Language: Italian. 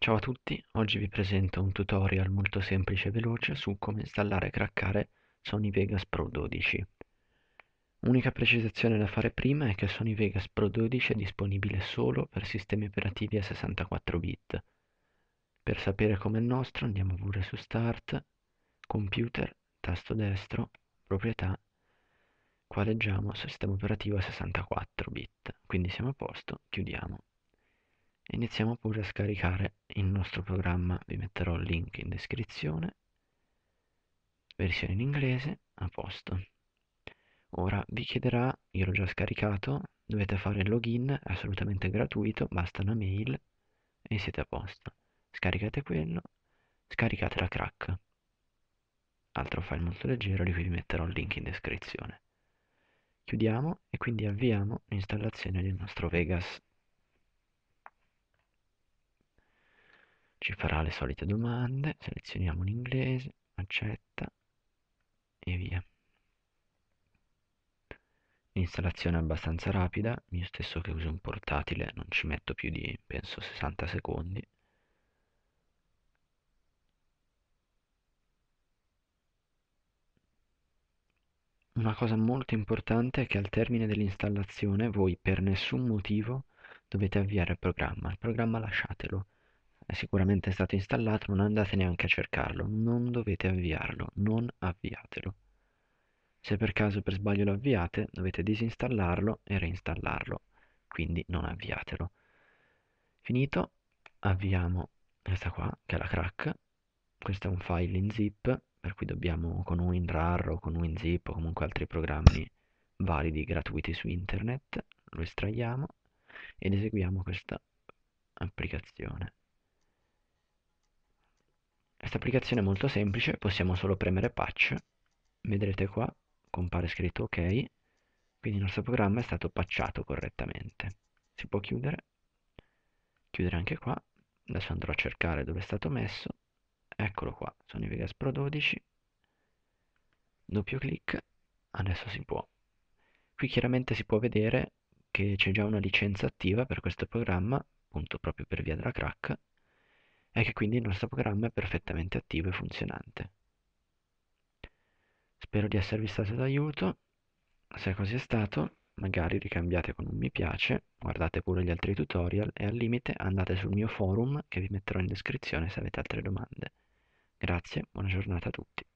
Ciao a tutti, oggi vi presento un tutorial molto semplice e veloce su come installare e craccare Sony Vegas Pro 12. Unica precisazione da fare prima è che Sony Vegas Pro 12 è disponibile solo per sistemi operativi a 64 bit. Per sapere come è il nostro andiamo pure su Start, Computer, tasto destro, Proprietà, qua leggiamo Sistema operativo a 64 bit, quindi siamo a posto, chiudiamo iniziamo pure a scaricare il nostro programma vi metterò il link in descrizione versione in inglese a posto ora vi chiederà io l'ho già scaricato dovete fare il login assolutamente gratuito basta una mail e siete a posto scaricate quello scaricate la crack altro file molto leggero di cui vi metterò il link in descrizione chiudiamo e quindi avviamo l'installazione del nostro Vegas ci farà le solite domande, selezioniamo l'inglese, accetta e via. L'installazione è abbastanza rapida, io stesso che uso un portatile non ci metto più di, penso, 60 secondi. Una cosa molto importante è che al termine dell'installazione voi per nessun motivo dovete avviare il programma, il programma lasciatelo sicuramente è stato installato, non andate neanche a cercarlo, non dovete avviarlo, non avviatelo. Se per caso per sbaglio lo avviate, dovete disinstallarlo e reinstallarlo, quindi non avviatelo. Finito, avviamo questa qua, che è la crack, questo è un file in zip, per cui dobbiamo con WinRAR o con WinZip o comunque altri programmi validi gratuiti su internet, lo estraiamo ed eseguiamo questa applicazione. Questa applicazione è molto semplice, possiamo solo premere patch, vedrete qua compare scritto ok, quindi il nostro programma è stato patchato correttamente. Si può chiudere, chiudere anche qua, adesso andrò a cercare dove è stato messo, eccolo qua, sono i Vegas Pro 12, doppio clic, adesso si può. Qui chiaramente si può vedere che c'è già una licenza attiva per questo programma, appunto proprio per via della crack, è che quindi il nostro programma è perfettamente attivo e funzionante. Spero di esservi stato d'aiuto, se così è stato magari ricambiate con un mi piace, guardate pure gli altri tutorial e al limite andate sul mio forum che vi metterò in descrizione se avete altre domande. Grazie, buona giornata a tutti.